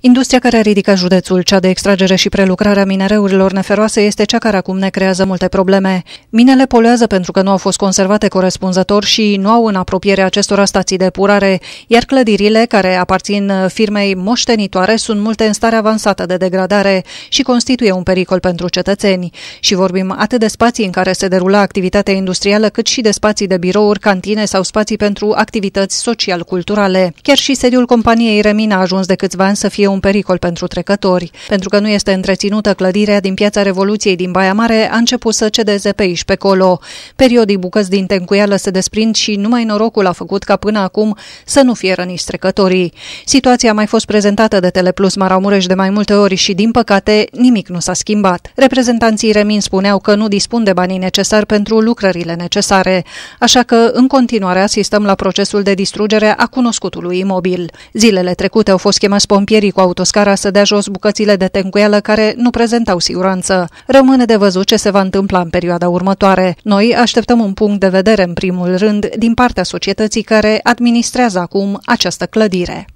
Industria care ridică județul, cea de extragere și prelucrarea minereurilor neferoase, este cea care acum ne creează multe probleme. Minele poluează pentru că nu au fost conservate corespunzător și nu au în apropiere acestora stații de purare, iar clădirile care aparțin firmei moștenitoare sunt multe în stare avansată de degradare și constituie un pericol pentru cetățeni. Și vorbim atât de spații în care se derula activitatea industrială, cât și de spații de birouri, cantine sau spații pentru activități social-culturale. Chiar și sediul companiei Remina a ajuns de câțiva ani să fie un pericol pentru trecători. Pentru că nu este întreținută clădirea din piața Revoluției din Baia Mare, a început să cedeze pe aici, pe colo. Periodii bucăți din tencuială se desprind și numai norocul a făcut ca până acum să nu fie răniți trecătorii. Situația a mai fost prezentată de Teleplus Maramureș de mai multe ori și, din păcate, nimic nu s-a schimbat. Reprezentanții Remin spuneau că nu dispun de banii necesari pentru lucrările necesare, așa că, în continuare, asistăm la procesul de distrugere a cunoscutului imobil. Zilele trecute au fost chemați pompierii cu autoscara să dea jos bucățile de tencuială care nu prezentau siguranță. Rămâne de văzut ce se va întâmpla în perioada următoare. Noi așteptăm un punct de vedere, în primul rând, din partea societății care administrează acum această clădire.